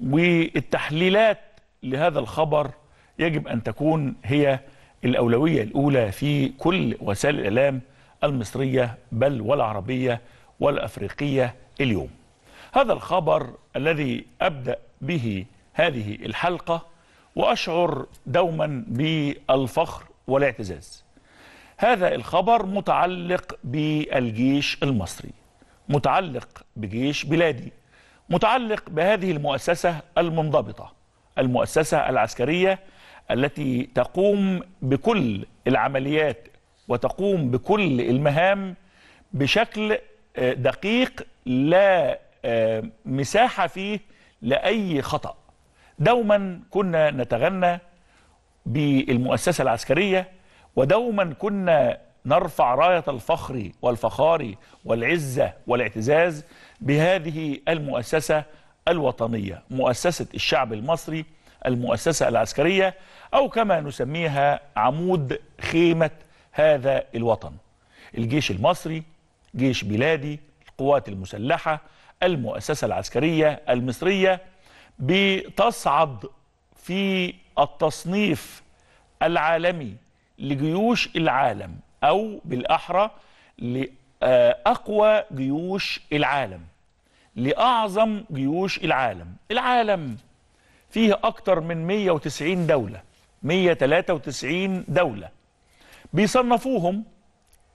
والتحليلات لهذا الخبر يجب أن تكون هي الأولوية الأولى في كل وسائل الإعلام المصرية بل والعربية والأفريقية اليوم هذا الخبر الذي أبدأ به هذه الحلقة وأشعر دوما بالفخر والاعتزاز هذا الخبر متعلق بالجيش المصري متعلق بجيش بلادي متعلق بهذه المؤسسة المنضبطة المؤسسة العسكرية التي تقوم بكل العمليات وتقوم بكل المهام بشكل آه، دقيق لا آه، مساحة فيه لأي خطأ دوما كنا نتغنى بالمؤسسة العسكرية ودوما كنا نرفع راية الفخر والفخار والعزة والاعتزاز بهذه المؤسسة الوطنية مؤسسة الشعب المصري المؤسسة العسكرية أو كما نسميها عمود خيمة هذا الوطن الجيش المصري جيش بلادي القوات المسلحة المؤسسة العسكرية المصرية بتصعد في التصنيف العالمي لجيوش العالم أو بالأحرى لأقوى جيوش العالم لأعظم جيوش العالم العالم فيه أكتر من 190 دولة 193 دولة بيصنفوهم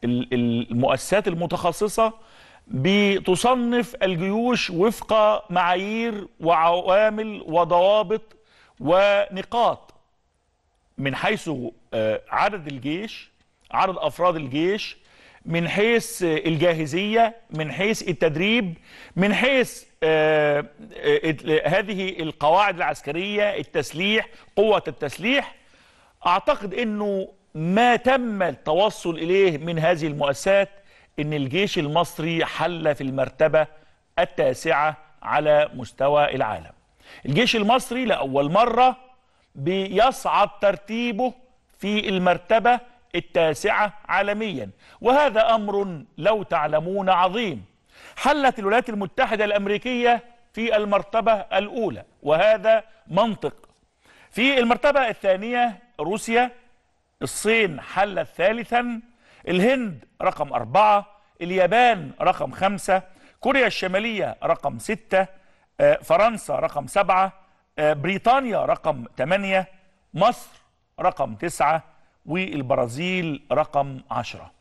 المؤسسات المتخصصة بتصنف الجيوش وفق معايير وعوامل وضوابط ونقاط من حيث آه، عدد الجيش عدد افراد الجيش من حيث الجاهزيه من حيث التدريب من حيث آه، آه، هذه القواعد العسكريه التسليح قوه التسليح اعتقد انه ما تم التوصل اليه من هذه المؤسسات ان الجيش المصري حل في المرتبه التاسعه على مستوى العالم الجيش المصري لاول مره بيصعد ترتيبه في المرتبه التاسعة عالميا وهذا أمر لو تعلمون عظيم حلت الولايات المتحدة الأمريكية في المرتبة الأولى وهذا منطق في المرتبة الثانية روسيا الصين حلت ثالثا الهند رقم أربعة اليابان رقم خمسة كوريا الشمالية رقم ستة آه، فرنسا رقم سبعة آه، بريطانيا رقم ثمانية مصر رقم تسعة والبرازيل رقم 10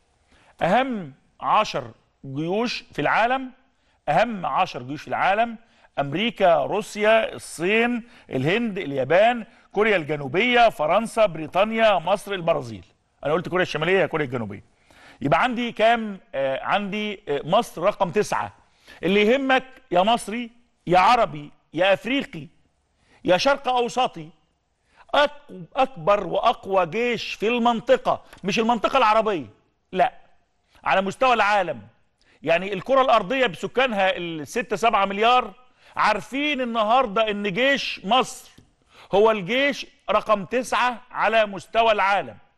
أهم 10 جيوش في العالم أهم 10 جيوش في العالم أمريكا روسيا الصين الهند اليابان كوريا الجنوبية فرنسا بريطانيا مصر البرازيل أنا قلت كوريا الشمالية كوريا الجنوبية يبقى عندي كام آه عندي آه مصر رقم تسعة اللي يهمك يا مصري يا عربي يا أفريقي يا شرق أوسطي أكبر وأقوى جيش في المنطقة مش المنطقة العربية لا على مستوى العالم يعني الكرة الأرضية بسكانها الستة سبعة مليار عارفين النهاردة أن جيش مصر هو الجيش رقم تسعة على مستوى العالم